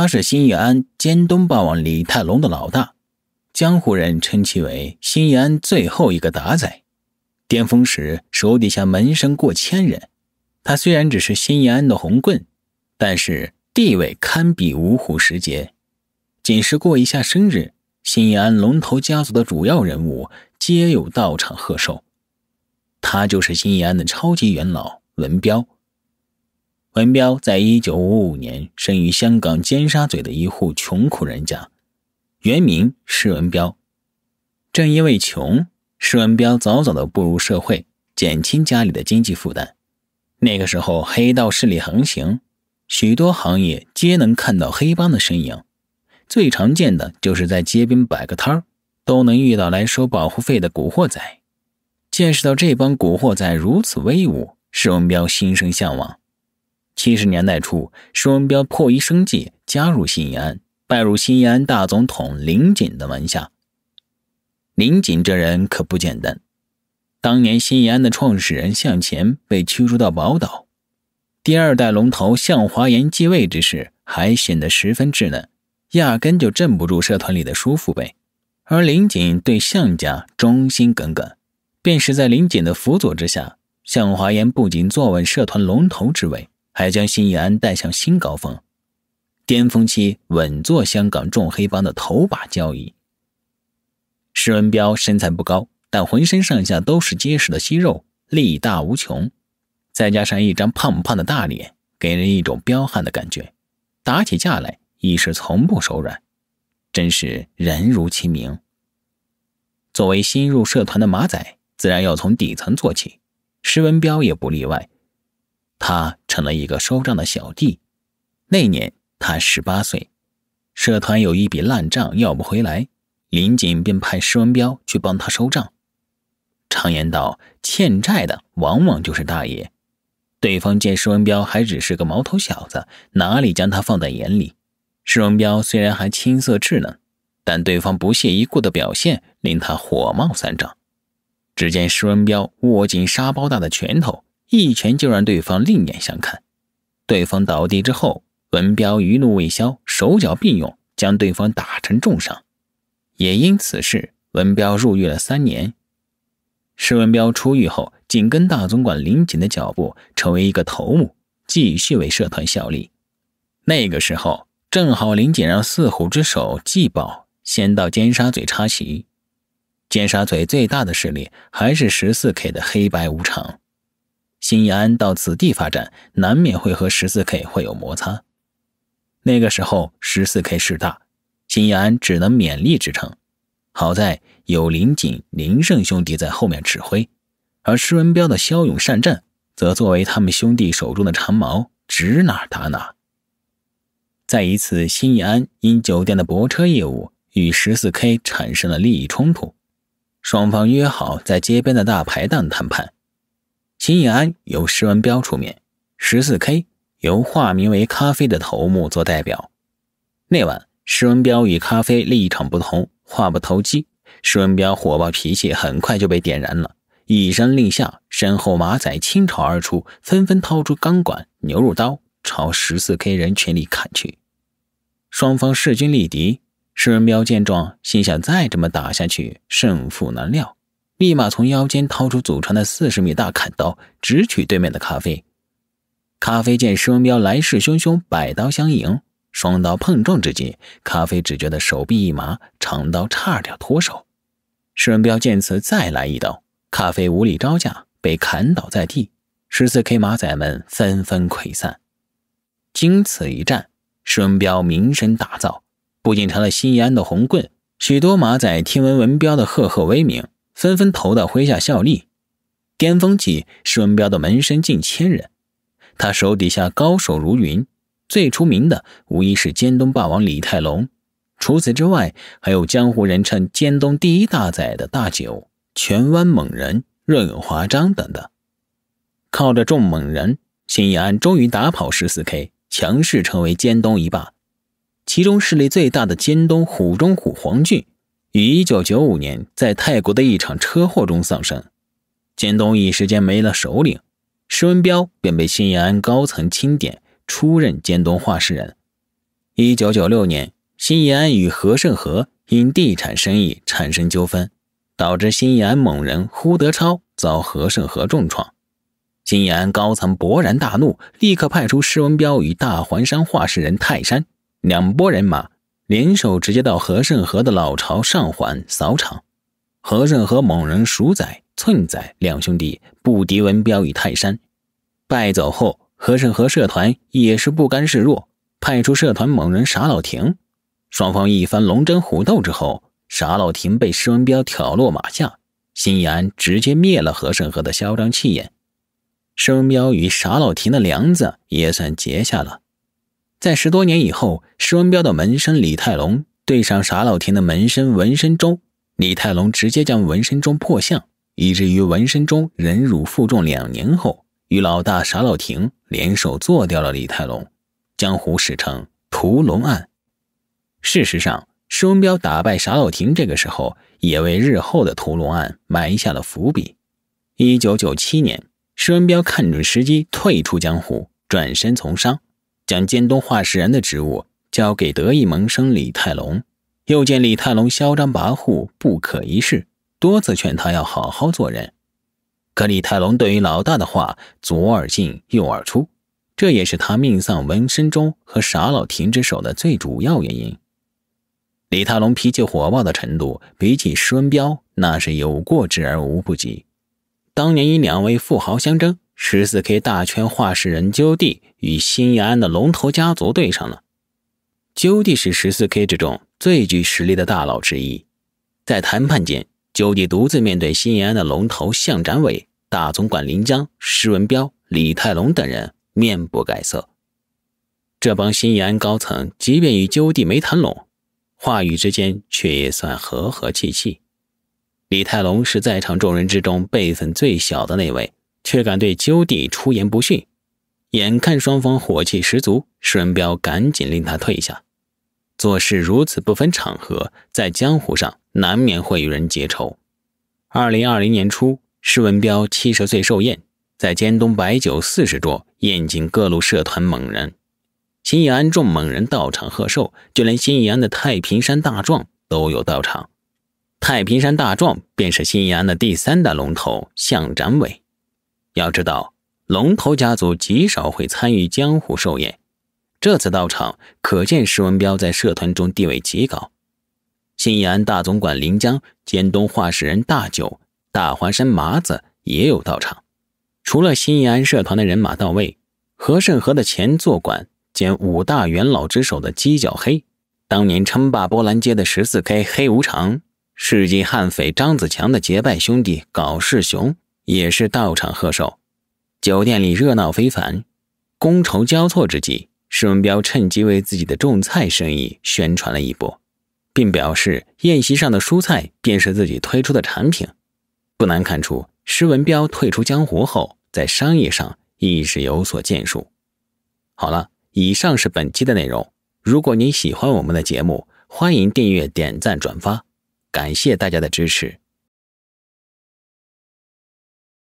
他是新义安监东霸王李泰隆的老大，江湖人称其为新义安最后一个达仔。巅峰时手底下门生过千人。他虽然只是新义安的红棍，但是地位堪比五虎十杰。仅是过一下生日，新义安龙头家族的主要人物皆有到场贺寿。他就是新义安的超级元老文彪。文彪在一九五五年生于香港尖沙咀的一户穷苦人家，原名施文彪。正因为穷，施文彪早早的步入社会，减轻家里的经济负担。那个时候，黑道势力横行，许多行业皆能看到黑帮的身影。最常见的就是在街边摆个摊，都能遇到来收保护费的古惑仔。见识到这帮古惑仔如此威武，施文彪心生向往。七十年代初，施文彪破于生计，加入新义安，拜入新义安大总统林锦的门下。林锦这人可不简单，当年新义安的创始人向钱被驱逐到宝岛，第二代龙头向华岩继位之时还显得十分稚嫩，压根就镇不住社团里的叔父辈。而林锦对向家忠心耿耿，便是在林锦的辅佐之下，向华岩不仅坐稳社团龙头之位。还将辛义安带向新高峰，巅峰期稳坐香港众黑帮的头把交椅。石文彪身材不高，但浑身上下都是结实的肌肉，力大无穷，再加上一张胖胖的大脸，给人一种彪悍的感觉。打起架来，亦是从不手软，真是人如其名。作为新入社团的马仔，自然要从底层做起，石文彪也不例外。他成了一个收账的小弟。那年他十八岁，社团有一笔烂账要不回来，林锦便派施文彪去帮他收账。常言道，欠债的往往就是大爷。对方见施文彪还只是个毛头小子，哪里将他放在眼里？施文彪虽然还青涩稚嫩，但对方不屑一顾的表现令他火冒三丈。只见施文彪握紧沙包大的拳头。一拳就让对方另眼相看，对方倒地之后，文彪余怒未消，手脚并用将对方打成重伤。也因此事，文彪入狱了三年。施文彪出狱后，紧跟大总管林锦的脚步，成为一个头目，继续为社团效力。那个时候，正好林锦让四虎之首季宝先到尖沙咀插旗。尖沙咀最大的势力还是十四 K 的黑白无常。新义安到此地发展，难免会和十四 K 会有摩擦。那个时候，十四 K 势大，新义安只能勉力支撑。好在有林锦、林胜兄弟在后面指挥，而施文彪的骁勇善战，则作为他们兄弟手中的长矛，指哪打哪。在一次，新义安因酒店的泊车业务与十四 K 产生了利益冲突，双方约好在街边的大排档谈判。秦以安由施文彪出面，十四 K 由化名为“咖啡”的头目做代表。那晚，施文彪与咖啡立场不同，话不投机。施文彪火爆脾气很快就被点燃了，一声令下，身后马仔倾巢而出，纷纷掏出钢管、牛肉刀，朝十四 K 人群里砍去。双方势均力敌，施文彪见状，心想再这么打下去，胜负难料。立马从腰间掏出祖传的四十米大砍刀，直取对面的咖啡。咖啡见师文彪来势汹汹，百刀相迎。双刀碰撞之际，咖啡只觉得手臂一麻，长刀差点脱手。师文彪见此，再来一刀，咖啡无力招架，被砍倒在地。十四 K 马仔们纷纷溃散。经此一战，师文彪名声大噪，不仅成了新安的红棍，许多马仔听闻文彪的赫赫威名。纷纷投到麾下效力。巅峰期，顺文彪的门生近千人，他手底下高手如云，最出名的无疑是尖东霸王李泰隆。除此之外，还有江湖人称尖东第一大仔的大九、荃湾猛人润华章等等。靠着众猛人，新义安终于打跑十四 K，强势成为尖东一霸。其中势力最大的尖东虎中虎黄俊。于一九九五年，在泰国的一场车祸中丧生，尖东一时间没了首领，施文彪便被新义安高层钦点出任尖东话事人。一九九六年，新义安与何胜和因地产生意产生纠纷，导致新义安猛人胡德超遭何胜和重创，新义安高层勃然大怒，立刻派出施文彪与大环山话事人泰山两拨人马。联手直接到和顺和的老巢上环扫场，和顺和猛人鼠仔寸仔两兄弟不敌文彪与泰山，败走后和顺和社团也是不甘示弱，派出社团猛人傻老亭，双方一番龙争虎斗之后，傻老亭被施文彪挑落马下，新一安直接灭了何顺和的嚣张气焰，石文彪与傻老亭的梁子也算结下了。在十多年以后，施文彪的门生李泰龙对上傻老田的门生文生中，李泰龙直接将文生中破相，以至于文生中忍辱负重两年后，与老大傻老田联手做掉了李泰龙，江湖史称“屠龙案”。事实上，施文彪打败傻老田这个时候，也为日后的屠龙案埋下了伏笔。一九九七年，施文彪看准时机退出江湖，转身从商。将监东画石人的职务交给得意门生李泰龙，又见李泰龙嚣张跋扈、不可一世，多次劝他要好好做人。可李泰龙对于老大的话左耳进右耳出，这也是他命丧文身中和傻老亭之手的最主要原因。李泰龙脾气火爆的程度，比起施文彪那是有过之而无不及。当年因两位富豪相争。十四 K 大圈化石人鸠弟与新义安的龙头家族对上了。鸠弟是十四 K 之中最具实力的大佬之一，在谈判间，鸠地独自面对新义安的龙头向展伟、大总管林江、施文彪、李泰龙等人，面不改色。这帮新义安高层，即便与鸠地没谈拢，话语之间却也算和和气气。李泰龙是在场众人之中辈分最小的那位。却敢对鸠弟出言不逊，眼看双方火气十足，施文彪赶紧令他退下。做事如此不分场合，在江湖上难免会与人结仇。二零二零年初，施文彪七十岁寿宴，在尖东白酒四十桌，宴请各路社团猛人。新义安众猛人到场贺寿，就连新义安的太平山大壮都有到场。太平山大壮便是新义安的第三大龙头向展伟。要知道，龙头家族极少会参与江湖寿宴，这次到场，可见石文彪在社团中地位极高。新义安大总管林江、兼东化市人大九、大环山麻子也有到场。除了新义安社团的人马到位，和盛和的前座管兼五大元老之首的鸡脚黑，当年称霸波兰街的十四 K 黑无常，世纪悍匪张子强的结拜兄弟搞世雄。也是到场贺寿，酒店里热闹非凡，觥筹交错之际，施文彪趁机为自己的种菜生意宣传了一波，并表示宴席上的蔬菜便是自己推出的产品。不难看出，施文彪退出江湖后，在商业上亦是有所建树。好了，以上是本期的内容。如果您喜欢我们的节目，欢迎订阅、点赞、转发，感谢大家的支持。